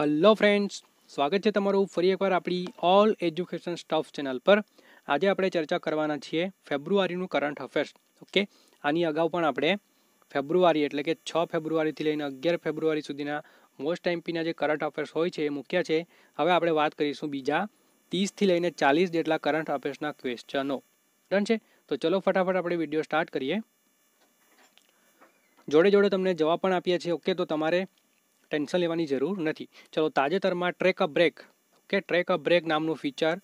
hello friends સ્વાગત છે તમારું ફરી એકવાર આપણી ઓલ એજ્યુકેશન સ્ટફ ચેનલ પર આજે આપણે ચર્ચા કરવાના છીએ ફેબ્રુઆરીનું કરંટ અફેર્સ ઓકે આની અગાઉ પણ આપણે ફેબ્રુઆરી એટલે કે છ ફેબ્રુઆરીથી લઈને અગિયાર ફેબ્રુઆરી સુધીના મોસ્ટ ટાઈમપીના જે કરંટ અફેર્સ હોય છે એ મૂક્યા છે હવે આપણે વાત કરીશું બીજા ત્રીસથી લઈને ચાલીસ જેટલા કરંટ અફેર્સના ક્વેશ્ચનો ડન છે તો ચલો ફટાફટ આપણે વિડીયો સ્ટાર્ટ કરીએ જોડે જોડે તમને જવાબ પણ આપીએ છીએ ઓકે તો તમારે ટેન્શન લેવાની જરૂર નથી ચલો તાજેતરમાં ટ્રેક અ બ્રેક કે ટ્રેક અ બ્રેક નામનું ફીચર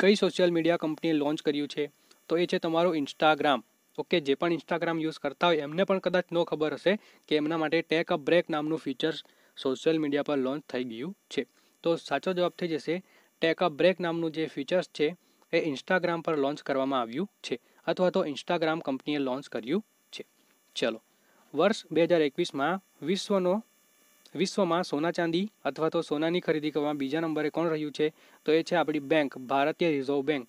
કઈ સોશિયલ મીડિયા કંપનીએ લોન્ચ કર્યું છે તો એ છે તમારો ઇન્સ્ટાગ્રામ ઓકે જે પણ ઇન્સ્ટાગ્રામ યુઝ કરતા હોય એમને પણ કદાચ ન ખબર હશે કે એમના માટે ટેક અ બ્રેક નામનું ફીચર સોશિયલ મીડિયા પર લોન્ચ થઈ ગયું છે તો સાચો જવાબ થઈ જશે ટેક અ બ્રેક નામનું જે ફીચર્સ છે એ ઇન્સ્ટાગ્રામ પર લોન્ચ કરવામાં આવ્યું છે અથવા તો ઇન્સ્ટાગ્રામ કંપનીએ લોન્ચ કર્યું છે ચલો વર્ષ બે હજાર એકવીસમાં વિશ્વનો વિશ્વમાં સોના ચાંદી અથવા તો સોનાની ખરીદી કરવા બીજા નંબરે કોણ રહ્યું છે તો એ છે આપણી બેંક ભારતીય રિઝર્વ બેંક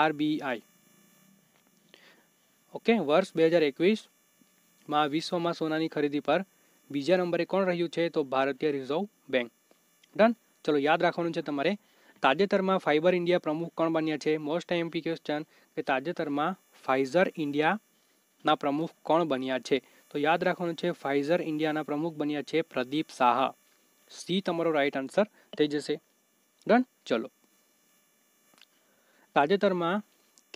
આરબીઆઈ ઓકે વર્ષ બે હજાર એકવીસમાં વિશ્વમાં સોનાની ખરીદી પર બીજા નંબરે કોણ રહ્યું છે તો ભારતીય રિઝર્વ બેંક ડન ચલો યાદ રાખવાનું છે તમારે તાજેતરમાં ફાઇબર ઇન્ડિયા પ્રમુખ કોણ બન્યા છે મોસ્ટ એમપી ક્વેશ્ચન કે તાજેતરમાં ફાઇઝર ઇન્ડિયાના પ્રમુખ કોણ બન્યા છે તો યાદ રાખવાનું છે ફાઇઝર ઇન્ડિયાના પ્રમુખ બન્યા છે પ્રદીપ સાહા સી તમારો રાઈટ આન્સર થઈ જશે ડન ચલો તાજેતરમાં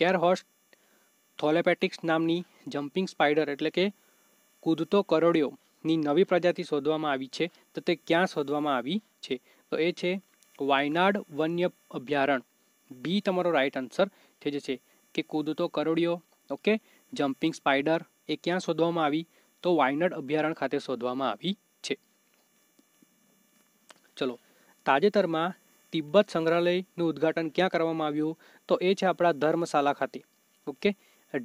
કેરહોસ્ટ થોલેપેટિક્સ નામની જમ્પિંગ સ્પાઇડર એટલે કે કૂદતો કરોડિયોની નવી પ્રજાતિ શોધવામાં આવી છે તો તે ક્યાં શોધવામાં આવી છે તો એ છે વાયનાડ વન્ય અભયારણ્ય બી તમારો રાઈટ આન્સર થઈ જશે કે કૂદતો કરોડિયો ઓકે જમ્પિંગ સ્પાઇડર એ ક્યાં શોધવામાં આવી તો વાયનડ અભયારણ્ય ખાતે શોધવામાં આવી છે ચલો તાજેતરમાં તિબ્બત સંગ્રહાલયનું ઉદ્ઘાટન ક્યાં કરવામાં આવ્યું તો એ છે આપણા ધર્મશાલા ખાતે ઓકે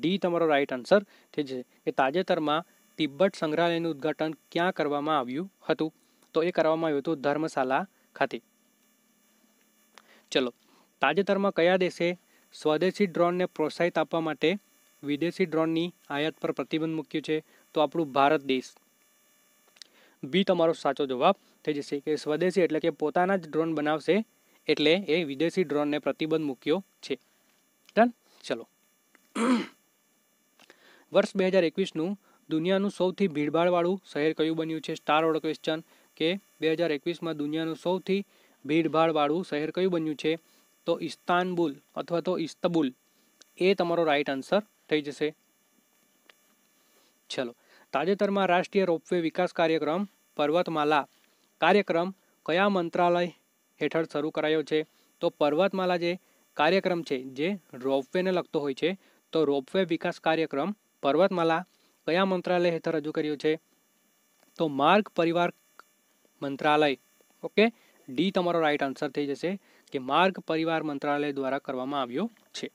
ડી તમારો રાઈટ આન્સર થઈ કે તાજેતરમાં તિબ્બત સંગ્રહાલયનું ઉદ્ઘાટન ક્યાં કરવામાં આવ્યું હતું તો એ કરવામાં આવ્યું હતું ધર્મશાલા ખાતે ચલો તાજેતરમાં કયા દેશે સ્વદેશી ડ્રોનને પ્રોત્સાહિત આપવા માટે વિદેશી ડ્રોનની આયાત પર પ્રતિબંધ મૂક્યું છે તો આપણું ભારત દેશ બી તમારો સાચો જવાબ થઈ જશે કે સ્વદેશી એટલે કે પોતાના જ ડ્રોન બનાવશે એટલે એ વિદેશી ડ્રોનને પ્રતિબંધ મૂક્યો છે ડન ચલો વર્ષ બે હજાર એકવીસનું દુનિયાનું સૌથી ભીડભાડવાળું શહેર કયું બન્યું છે સ્ટાર ઓર્ડ ક્વેશ્ચન કે બે હજાર એકવીસમાં દુનિયાનું સૌથી ભીડભાડવાળું શહેર કયું બન્યું છે તો ઇસ્તાનબુલ અથવા તો ઇસ્તબુલ એ તમારો રાઈટ આન્સર થઈ જશે ચલો તાજેતરમાં રાષ્ટ્રીય રોપવે વિકાસ કાર્યક્રમ પર્વતમાલા કાર્યક્રમ કયા મંત્રાલય હેઠળ શરૂ કરાયો છે તો પર્વતમાલા જે કાર્યક્રમ છે જે રોપવેને લગતો હોય છે તો રોપવે વિકાસ કાર્યક્રમ પર્વતમાલા કયા મંત્રાલય હેઠળ રજૂ કર્યો છે તો માર્ગ પરિવાર મંત્રાલય ઓકે ડી તમારો રાઈટ આન્સર થઈ જશે કે માર્ગ પરિવાર મંત્રાલય દ્વારા કરવામાં આવ્યો છે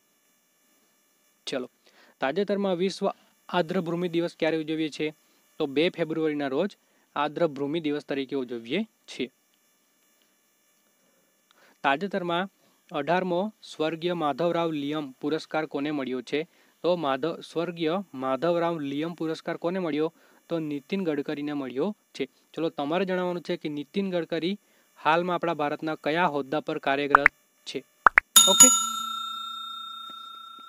ચલો તાજેતરમાં વિશ્વ આદ્રભૂમિ દિવસ ક્યારે ઉજવીએ છીએ તો બે ફેબ્રુઆરીના રોજ આદ્રભૂમિ દિવસ તરીકે ઉજવીએ છીએ તાજેતરમાં અઢારમો સ્વર્ગીય માધવરાવ લિયમ પુરસ્કાર કોને મળ્યો છે તો માધવ સ્વર્ગીય માધવરાવ લિયમ પુરસ્કાર કોને મળ્યો તો નીતિન ગડકરીને મળ્યો છે ચલો તમારે જણાવવાનું છે કે નીતિન ગડકરી હાલમાં આપણા ભારતના કયા હોદ્દા પર કાર્યરત છે ઓકે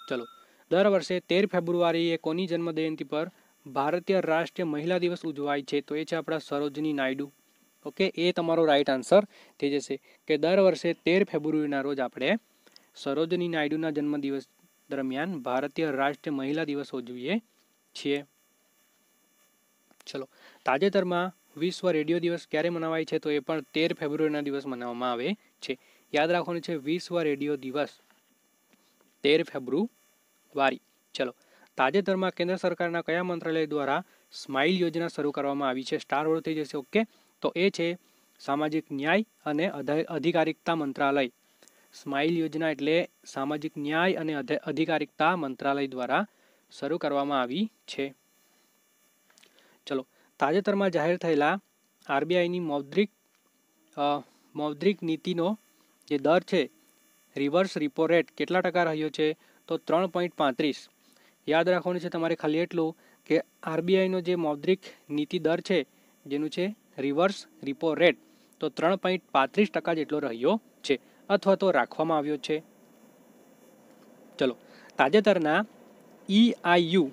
ચલો દર વર્ષે તેર ફેબ્રુઆરીએ કોની જન્મજયંતિ પર ભારતીય રાષ્ટ્રીય મહિલા દિવસ ઉજવાય છે તો એ છે આપણા સરોજની નાયડુ ઓકે એ તમારો રાઈટ આન્સર થઈ જશે કે દર વર્ષે તેર ફેબ્રુઆરીના રોજ આપણે સરોજની નાયડુના જન્મદિવસ દરમિયાન ભારતીય રાષ્ટ્રીય મહિલા દિવસ ઉજવીએ છીએ ચલો તાજેતરમાં વિશ્વ રેડિયો દિવસ ક્યારે મનાવાય છે તો એ પણ તેર ફેબ્રુઆરીના દિવસ મનાવવામાં આવે છે યાદ રાખવાનું છે વિશ્વ રેડિયો દિવસ તેર ફેબ્રુઆરી વારી ચલો તાજેતરમાં કેન્દ્ર સરકારના કયા મંત્રાલય દ્વારા સ્માઇલ યોજના શરૂ કરવામાં આવી છે સ્ટાર વડો થઈ જશે ઓકે તો એ છે સામાજિક ન્યાય અને અધિકારિકતા મંત્રાલય સ્માઇલ યોજના એટલે સામાજિક ન્યાય અને અધિકારિકતા મંત્રાલય દ્વારા શરૂ કરવામાં આવી છે ચલો તાજેતરમાં જાહેર થયેલા આરબીઆઈની મૌદ્રિક મૌદ્રિક નીતિનો જે દર છે રિવર્સ રિપો રેટ કેટલા ટકા રહ્યો છે તો ત્રણ પોઈન્ટ પાંત્રીસ યાદ રાખવાનું છે તમારે ખાલી એટલું કે આરબીઆઈનો જે મૌદ્રિક નીતિ દર છે જેનું છે રિવર્સ રિપો રેટ તો ત્રણ પોઈન્ટ પાંત્રીસ ટકા જેટલો રહ્યો છે અથવા તો રાખવામાં આવ્યો છે ચલો તાજેતરના ઈઆઈયુ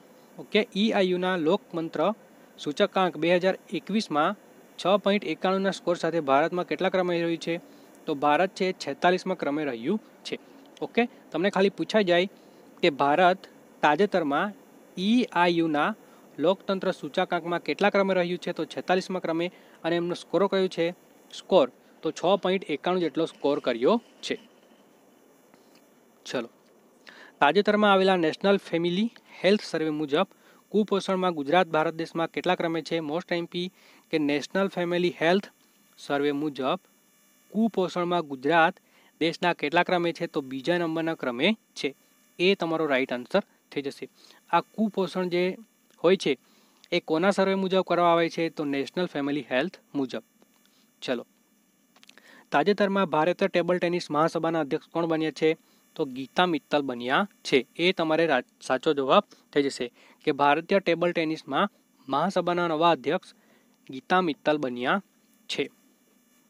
ઓકે ઈઆઈયુના લોકમંત્ર સૂચકાંક બે હજાર એકવીસમાં છ પોઈન્ટ એકાણુંના સ્કોર સાથે ભારતમાં કેટલા ક્રમે રહ્યું છે તો ભારત છે છેતાલીસમાં ક્રમે રહ્યું છે ઓકે તમને ખાલી પૂછાઈ જાય કે ભારત તાજેતરમાં ઈઆઈયુના લોકતંત્ર સૂચકાંકમાં કેટલા ક્રમે રહ્યું છે તો છેતાલીસમાં ક્રમે અને એમનો સ્કોર કયો છે સ્કોર તો છ પોઈન્ટ એકાણું જેટલો સ્કોર કર્યો છે ચલો તાજેતરમાં આવેલા નેશનલ ફેમિલી હેલ્થ સર્વે મુજબ કુપોષણમાં ગુજરાત ભારત દેશમાં કેટલા ક્રમે છે મોસ્ટ એમપી કે નેશનલ ફેમિલી હેલ્થ સર્વે મુજબ કુપોષણમાં ગુજરાત દેશના કેટલા ક્રમે છે તો બીજા નંબરના ક્રમે છે એ તમારો રાઈટ આન્સર થઈ જશે આ કુપોષણ જે હોય છે એ કોના સર્વે મુજબ કરવા આવે છે તો નેશનલ ફેમિલી હેલ્થ મુજબ ચલો તાજેતરમાં ભારત ટેબલ ટેનિસ મહાસભાના અધ્યક્ષ કોણ બન્યા છે તો ગીતા મિત્તલ બન્યા છે એ તમારે સાચો જવાબ થઈ જશે કે ભારતીય ટેબલ ટેનિસમાં મહાસભાના નવા અધ્યક્ષ ગીતા મિત્તલ બન્યા છે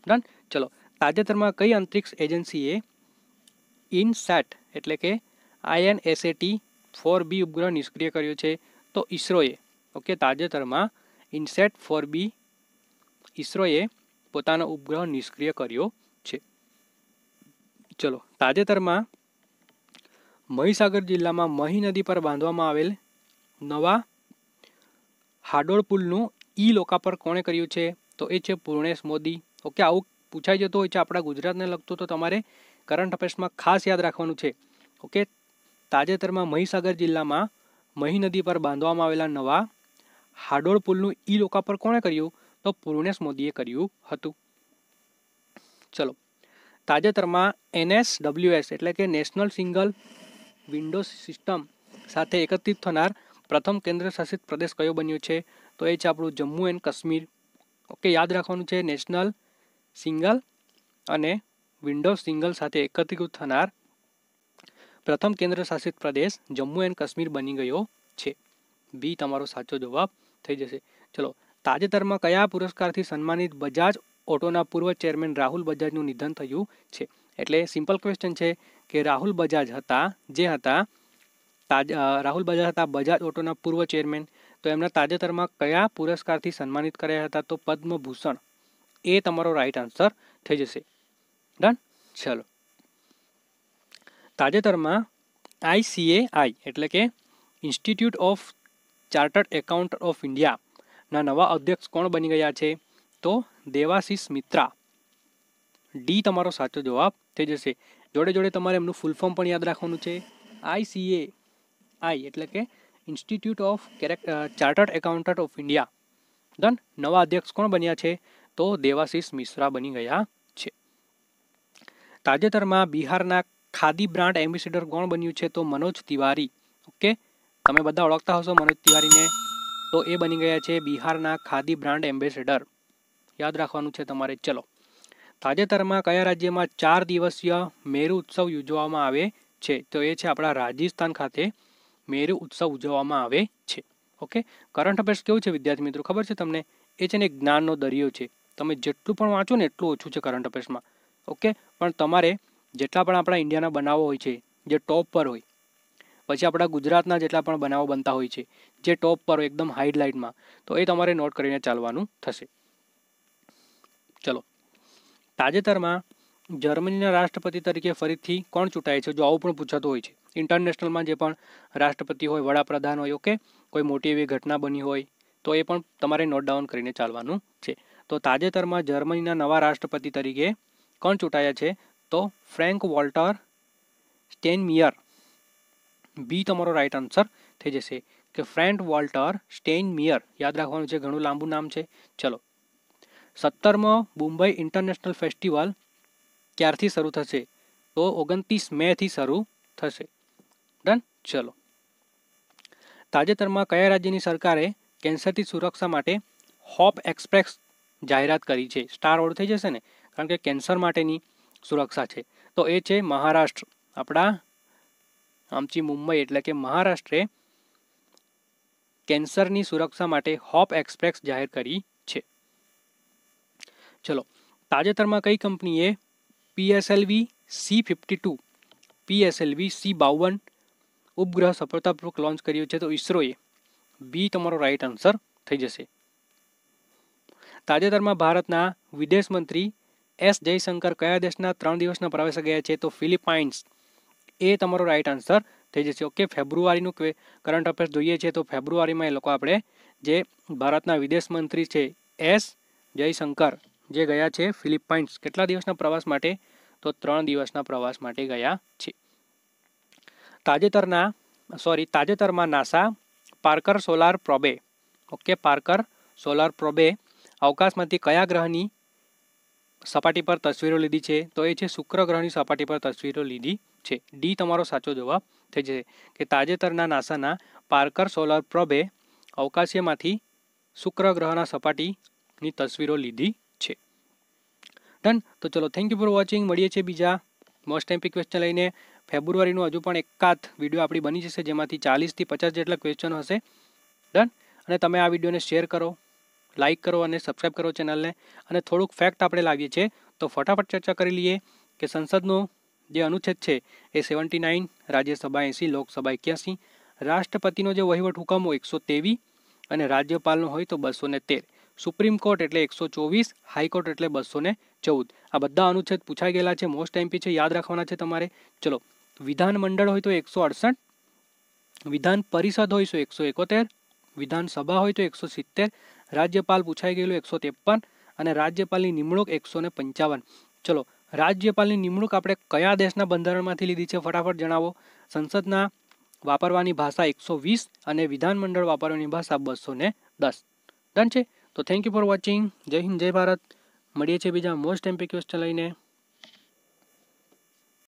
ડન ચલો તાજેતરમાં કઈ અંતરિક્ષ એજન્સીએ ઇનસેટ એટલે કે આઈએનએસએટી ફોર બી ઉપગ્રહ નિષ્ક્રિય કર્યો છે તો ઇસરોએ ઓકે તાજેતરમાં ઇનસેટ ફોર બી ઇસરોએ પોતાનો ઉપગ્રહ નિષ્ક્રિય કર્યો છે ચલો તાજેતરમાં મહીસાગર જિલ્લામાં મહી નદી પર બાંધવામાં આવેલ નવા હાડોળ પુલનું ઈ લોકાર્પણ કોણે કર્યું છે તો એ છે પૂર્ણેશ મોદી ઓકે આવું પૂછાઈ જતો હોય છે આપણા ગુજરાતને લગતો તો તમારે કરંટ અફેર્સમાં ખાસ યાદ રાખવાનું છે ઓકે તાજેતરમાં મહીસાગર જિલ્લામાં મહી નદી પર બાંધવામાં આવેલા નવા હાડોળ પુલનું ઈ લોકાર્પણ કોણે કર્યું તો પૂર્ણેશ મોદીએ કર્યું હતું ચલો તાજેતરમાં એનએસડબ્લ્યુએસ એટલે કે નેશનલ સિંગલ વિન્ડો સિસ્ટમ સાથે એકત્રિત થનાર પ્રથમ કેન્દ્ર શાસિત પ્રદેશ કયો બન્યો છે તો એ છે આપણું જમ્મુ એન્ડ કાશ્મીર ઓકે યાદ રાખવાનું છે નેશનલ સિંગલ અને વિન્ડોઝ સિંગલ સાથે એકત્રીકૃત થનાર પ્રથમ કેન્દ્રશાસિત પ્રદેશ જમ્મુ એન્ડ કાશ્મીર બની ગયો છે બી તમારો સાચો જવાબ થઈ જશે ચલો તાજેતરમાં કયા પુરસ્કારથી સન્માનિત બજાજ ઓટોના પૂર્વ ચેરમેન રાહુલ બજાજનું નિધન થયું છે એટલે સિમ્પલ ક્વેશ્ચન છે કે રાહુલ બજાજ હતા જે હતા તાજ રાહુલ બજાજ હતા બજાજ ઓટોના પૂર્વ ચેરમેન તો એમના તાજેતરમાં કયા પુરસ્કારથી સન્માનિત કર્યા હતા તો પદ્મભૂષણ એ તમારો રાઈટ આન્સર થઈ જશે ડન ચલો તાજેતરમાં આઈસીએઆઈ એટલે કે institute of chartered account of ઇન્ડિયાના નવા અધ્યક્ષ કોણ બની ગયા છે તો દેવાશીષ મિત્રા ડી તમારો સાચો જવાબ થઈ જશે જોડે જોડે તમારે એમનું ફૂલ ફોર્મ પણ યાદ રાખવાનું છે આઈસીએ આઈ એટલે કે institute of chartered accountant of India done નવા અધ્યક્ષ કોણ બન્યા છે તો દેવાશીષ મિશ્રા બની ગયા છે તાજેતરમાં બિહારના ખાદી બ્રાન્ડ એમ્બેસેડર કોણ બન્યું છે તો મનોજ તિવારી ઓકે તમે બધા ઓળખતા હશો મનોજ તિવારીને તો એ બની ગયા છે બિહારના ખાદી બ્રાન્ડ એમ્બેસેડર યાદ રાખવાનું છે તમારે ચલો તાજેતરમાં કયા રાજ્યમાં ચાર દિવસીય મેરુ ઉત્સવ ઉજવવામાં આવે છે તો એ છે આપણા રાજસ્થાન ખાતે મેરુ ઉત્સવ ઉજવવામાં આવે છે ઓકે કરંટ અફેર્સ કેવું છે વિદ્યાર્થી મિત્રો ખબર છે તમને એ છે ને જ્ઞાનનો દરિયો છે તમે જેટલું પણ વાંચો ને એટલું ઓછું છે કરંટ અફેર્સમાં ઓકે પણ તમારે જેટલા પણ આપણા ઇન્ડિયાના બનાવો હોય છે જે ટોપ પર હોય પછી આપણા ગુજરાતના જેટલા પણ બનાવો બનતા હોય છે જે ટોપ પર હોય એકદમ હાઇડલાઇટમાં તો એ તમારે નોટ કરીને ચાલવાનું થશે ચલો તાજેતરમાં જર્મનીના રાષ્ટ્રપતિ તરીકે ફરીથી કોણ ચૂંટાય છે જો આવું પણ પૂછાતું હોય છે ઇન્ટરનેશનલમાં જે પણ રાષ્ટ્રપતિ હોય વડાપ્રધાન હોય ઓકે કોઈ મોટી એવી ઘટના બની હોય તો એ પણ તમારે નોટ ડાઉન કરીને ચાલવાનું છે તો તાજેતરમાં જર્મનીના નવા રાષ્ટ્રપતિ તરીકે કોણ ચૂંટાયા છે તો ફ્રેન્ક વોલ્ટર સ્ટેનમિયર બી તમારો રાઇટ આન્સર થઈ જશે કે ફ્રેન્ક વોલ્ટર સ્ટેનમિયર યાદ રાખવાનું છે ઘણું લાંબુ નામ છે ચલો સત્તરમો મુંબઈ ઇન્ટરનેશનલ ફેસ્ટિવલ ક્યારથી શરૂ થશે તો ઓગણત્રીસ મેથી શરૂ થશે ડન ચલો તાજેતરમાં કયા રાજ્યની સરકારે કેન્સરથી સુરક્ષા માટે હોપ એક્સપ્રેસ જાહેરાત કરી છે સ્ટાર ઓળ થઈ જશે ને કારણ કે કેન્સર માટેની સુરક્ષા છે તો એ છે મહારાષ્ટ્ર આપણા આમચી મુંબઈ એટલે કે મહારાષ્ટ્રે કેન્સરની સુરક્ષા માટે હોપ એક્સપ્રેસ જાહેર કરી છે ચલો તાજેતરમાં કઈ કંપનીએ PSLV C fifty two PSLV C બાવન ઉપગ્રહ સફળતાપૂર્વક લોન્ચ કર્યો છે તો ઇસરોએ બી તમારો રાઈટ આન્સર થઈ જશે તાજેતરમાં ભારતના વિદેશ મંત્રી એસ જયશંકર કયા દેશના ત્રણ દિવસના પ્રવેશ ગયા છે તો ફિલિપાઇન્સ એ તમારો રાઈટ આન્સર થઈ જશે ઓકે ફેબ્રુઆરીનું કરંટ અફેર્સ જોઈએ છે તો ફેબ્રુઆરીમાં એ લોકો આપણે જે ભારતના વિદેશ મંત્રી છે એસ જયશંકર જે ગયા છે ફિલિપાઇન્સ કેટલા દિવસના પ્રવાસ માટે તો ત્રણ દિવસના પ્રવાસ માટે ગયા છે તાજેતરના સોરી તાજેતરમાં નાસા પાર્કર સોલાર પ્રોબે ઓકે પાર્કર સોલાર પ્રોબે અવકાશમાંથી કયા ગ્રહની સપાટી પર તસવીરો લીધી છે તો એ છે શુક્ર ગ્રહની સપાટી પર તસવીરો લીધી છે ડી તમારો સાચો જવાબ થઈ જશે કે તાજેતરના નાસાના પાર્કર સોલર પ્રભે અવકાશીયમાંથી શુક્ર ગ્રહના સપાટીની તસવીરો લીધી છે ડન તો ચલો થેન્ક યુ ફોર વોચિંગ મળીએ છીએ બીજા મોસ્ટ એમ્પી ક્વેશ્ચન લઈને ફેબ્રુઆરીનું હજુ પણ એકાદ વિડીયો આપણી બની જશે જેમાંથી ચાલીસથી પચાસ જેટલા ક્વેશ્ચન હશે ડન અને તમે આ વિડીયોને શેર કરો લાઇક કરો અને સબસ્ક્રાઇબ કરો ચેનલને અને થોડુંક ફેક્ટ આપણે લાવીએ છીએ તો ફટાફટ ચર્ચા કરી લઈએ કે સંસદનો જે અનુચ્છેદ છે એ સેવન્ટી નાઇન રાજ્યસભા એંસી લોકસભા એક્યાસી રાષ્ટ્રપતિનો જે વહીવટ હુકમ હોય એકસો તેવીસ અને રાજ્યપાલનો હોય તો બસો ને તેર સુપ્રીમ કોર્ટ એટલે એકસો ચોવીસ હાઈકોર્ટ એટલે બસો ને ચૌદ આ બધા અનુચ્છેદ પૂછાઈ ગયેલા છે મોસ્ટ એમપી છે યાદ રાખવાના છે તમારે ચલો વિધાનમંડળ હોય તો એકસો અડસઠ વિધાન પરિષદ હોય તો એકસો એકોતેર વિધાનસભા હોય તો એકસો સિત્તેર રાજ્યપાલ પૂછાઈ ગયેલું એકસો ત્રેપન અને રાજ્યપાલની નિમણૂક એકસો ને પંચાવન ચલો રાજ્યપાલની નિમણૂક આપણે કયા દેશના બંધારણમાંથી લીધી છે ફટાફટ જણાવો સંસદના વાપરવાની ભાષા એકસો વીસ અને વિધાનમંડળ વાપરવાની ભાષા બસો ને દસ ડન છે તો થેન્ક યુ ફોર વોચિંગ જય હિન્દ જય ભારત મળીએ છીએ બીજા મોસ્ટ એમપી ક્વેશ્ચન લઈને